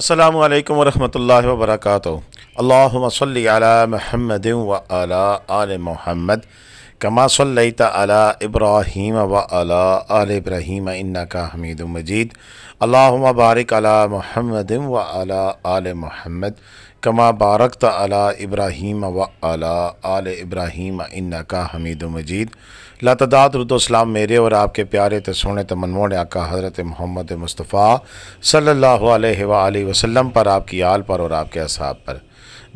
अल्लाम वरहमल वबरक अल्लाम अला महमद व अला आल महमद कमा सल्लैत अला इब्राहीम व अला आल इब्राहीम इन्ना का हमीद मजीद अल्लाम बारिक अला महमद व अला आल महमद कमा बारक तला इब्राहीम व अला आल इब्राहिम इन्ना का हमीद मजीद लातदाद रुदोसलाम मेरे और आपके प्यारे तसोन तमनमोड़ आका हज़रत मोहम्मद मुस्तफ़ा सल्ला वसम पर आपकी आल पर और आपके असाब पर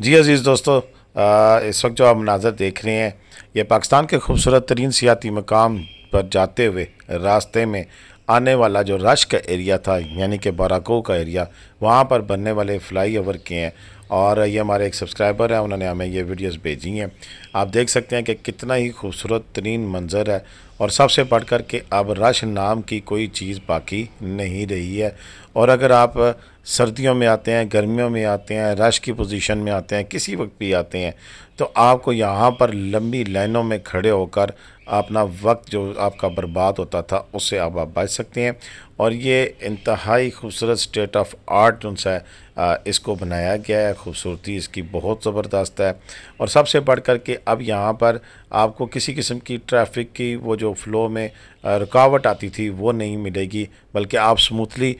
जी अज़ीज़ दोस्तों आ, इस वक्त जो आप मनाजर देख रहे हैं ये पाकिस्तान के खूबसूरत तरीन सियाती मकाम पर जाते हुए रास्ते में आने वाला जो रश का एरिया था यानी कि बाराको का एरिया वहाँ पर बनने वाले फ्लाई ओवर के हैं और ये हमारे एक सब्सक्राइबर हैं उन्होंने हमें ये वीडियोस भेजी हैं आप देख सकते हैं कि कितना ही खूबसूरत तरीन मंज़र है और सबसे बढ़कर के अब रश नाम की कोई चीज़ बाकी नहीं रही है और अगर आप सर्दियों में आते हैं गर्मियों में आते हैं रश की पोजीशन में आते हैं किसी वक्त भी आते हैं तो आपको यहाँ पर लंबी लाइनों में खड़े होकर अपना वक्त जो आपका बर्बाद होता था उससे आप, आप बच सकते हैं और ये इंतहाई खूबसूरत स्टेट ऑफ आर्ट उनसे इसको बनाया गया है खूबसूरती इसकी बहुत ज़बरदस्त है और सबसे बढ़ कर के अब यहाँ पर आपको किसी किस्म की ट्रैफिक की वो जो फ़्लो में रुकावट आती थी वो नहीं मिलेगी बल्कि आप स्मूथली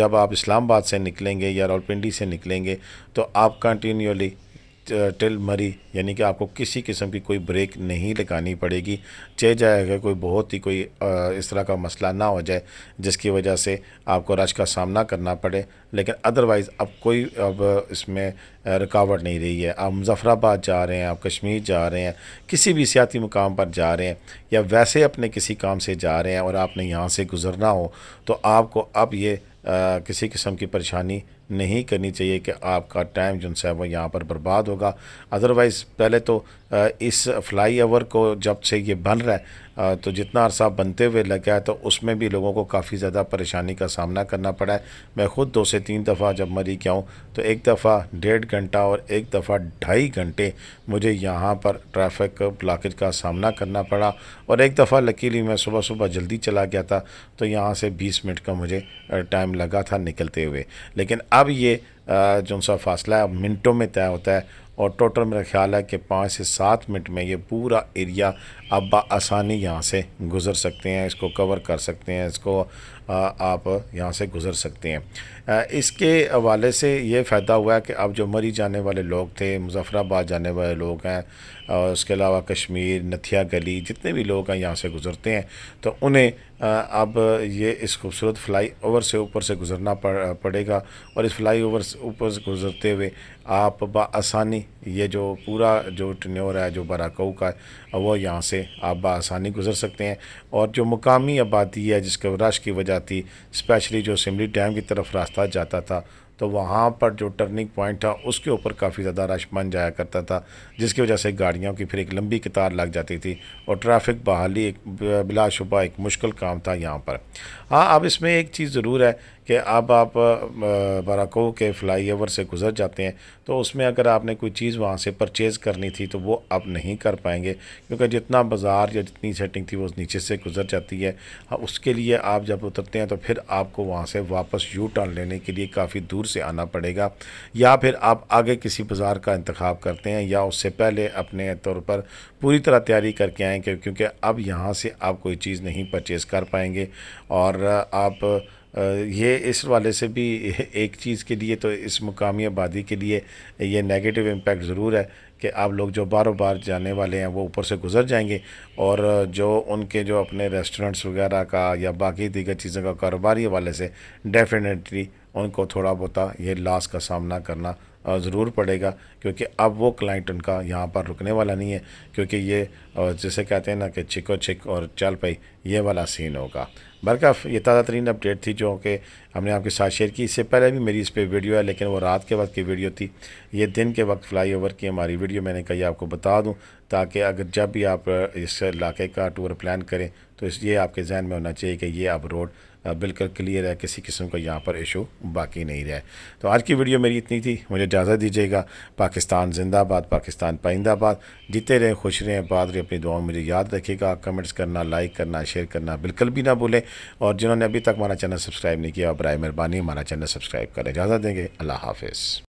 जब आप इस्लामाबाद से निकलेंगे या रावलपिंडी से निकलेंगे तो आप कंटिन्यूली टिल मरी यानी कि आपको किसी किस्म की कोई ब्रेक नहीं लगानी पड़ेगी चह जाएगा कोई बहुत ही कोई इस तरह का मसला ना हो जाए जिसकी वजह से आपको रश का सामना करना पड़े लेकिन अदरवाइज़ अब कोई अब इसमें रुकावट नहीं रही है आप मुजफ़राबाद जा रहे हैं आप कश्मीर जा रहे हैं किसी भी सियाती मुकाम पर जा रहे हैं या वैसे अपने किसी काम से जा रहे हैं और आपने यहाँ से गुज़रना हो तो आपको अब ये किसी किस्म की परेशानी नहीं करनी चाहिए कि आपका टाइम जो है वो यहाँ पर बर्बाद होगा अदरवाइज़ पहले तो इस फ्लाई ओवर को जब से ये बन रहा है तो जितना अरसा बनते हुए लग है तो उसमें भी लोगों को काफ़ी ज़्यादा परेशानी का सामना करना पड़ा है मैं ख़ुद दो से तीन दफ़ा जब मरी गया हूँ तो एक दफ़ा डेढ़ घंटा और एक दफ़ा ढाई घंटे मुझे यहाँ पर ट्रैफिक ब्लॉकेज का सामना करना पड़ा और एक दफ़ा लकीली मैं सुबह सुबह जल्दी चला गया था तो यहाँ से बीस मिनट का मुझे टाइम लगा था निकलते हुए लेकिन अब ये जो सा फासला है मिनटों में तय होता है और टोटल मेरा ख्याल है कि पाँच से सात मिनट में ये पूरा एरिया आप बसानी यहाँ से गुज़र सकते हैं इसको कवर कर सकते हैं इसको आप यहाँ से गुज़र सकते हैं इसके हवाले से ये फ़ायदा हुआ है कि अब जो मरी जाने वाले लोग थे मुजफ़राबाद जाने वाले लोग हैं और उसके अलावा कश्मीर नथिया गली जितने भी लोग हैं यहाँ से गुज़रते हैं तो उन्हें अब ये इस खूबसूरत फ्लाई ओवर से ऊपर से गुज़रना पड़ेगा और इस फ्लाई ओवर से ऊपर से गुज़रते हुए आप बसानी ये जो पूरा जो टनोर है जो बराकऊ का है वो यहाँ से आप बसानी गुज़र सकते हैं और जो मुकामी आबादी है जिसके रश की वजह थी स्पेशली जो सिमली डैम की तरफ रास्ता जाता था तो वहाँ पर जो टर्निंग पॉइंट था उसके ऊपर काफ़ी ज़्यादा रश बन जाया करता था जिसकी वजह से गाड़ियों की फिर एक लंबी कतार लग जाती थी और ट्रैफिक बहाली एक बिलाशुबा एक मुश्किल काम था यहाँ पर हाँ अब इसमें एक चीज़ ज़रूर है कि अब आप बराको के फ्लाई ओवर से गुज़र जाते हैं तो उसमें अगर आपने कोई चीज़ वहाँ से परचेज़ करनी थी तो वो अब नहीं कर पाएंगे क्योंकि जितना बाज़ार या जितनी सेटिंग थी वो नीचे से गुज़र जाती है हाँ, उसके लिए आप जब उतरते हैं तो फिर आपको वहाँ से वापस यू टर्न लेने के लिए काफ़ी दूर से आना पड़ेगा या फिर आप आगे किसी बाज़ार का इंतखा करते हैं या उससे पहले अपने तौर पर पूरी तरह तैयारी करके आएँ क्योंकि अब यहाँ से आप कोई चीज़ नहीं परचेज़ कर पाएंगे और आप ये इस वाले से भी एक चीज़ के लिए तो इस मुकामी आबादी के लिए ये नेगेटिव इम्पेक्ट ज़रूर है कि आप लोग जो बारों बार जाने वाले हैं वो ऊपर से गुजर जाएंगे और जो उनके जो अपने रेस्टोरेंट्स वगैरह का या बाकी दीगर चीज़ों का कारोबारी वाले से डेफिनेटली उनको थोड़ा बहुत ये लॉस का सामना करना ज़रूर पड़ेगा क्योंकि अब वो क्लाइंट उनका यहाँ पर रुकने वाला नहीं है क्योंकि ये जिसे कहते हैं ना कि छिको छिक और चल पाई ये वाला सीन होगा बल्कि ये ताज़ा तरीन अपडेट थी जो कि हमने आपके साथ शेयर की इससे पहले भी मेरी इस पर वीडियो है लेकिन वो रात के वक्त की वीडियो थी ये दिन के वक्त फ्लाई ओवर की हमारी वीडियो मैंने कही आपको बता दूँ ताकि अगर जब भी आप इस इलाके का टूर प्लान करें तो इस ये आपके जहन में होना चाहिए कि ये अब रोड बिल्कुल क्लियर है किसी किस्म का यहाँ पर इशू बाकी नहीं रहा तो आज की वीडियो मेरी इतनी थी मुझे इजाज़त दीजिएगा पाकिस्तान जिंदाबाद पाकिस्तान पाइंदाबाद जीते रहें खुश रहें बाद रहे अपनी दुआओं में मुझे याद रखिएगा कमेंट्स करना लाइक करना शेयर करना बिल्कुल भी ना भूलें और जिन्होंने अभी तक हमारा चैनल सब्सक्राइब नहीं किया बर मेहरबानी हमारा चैनल सब्सक्राइब करें इजाज़त देंगे अल्लाह हाफिज़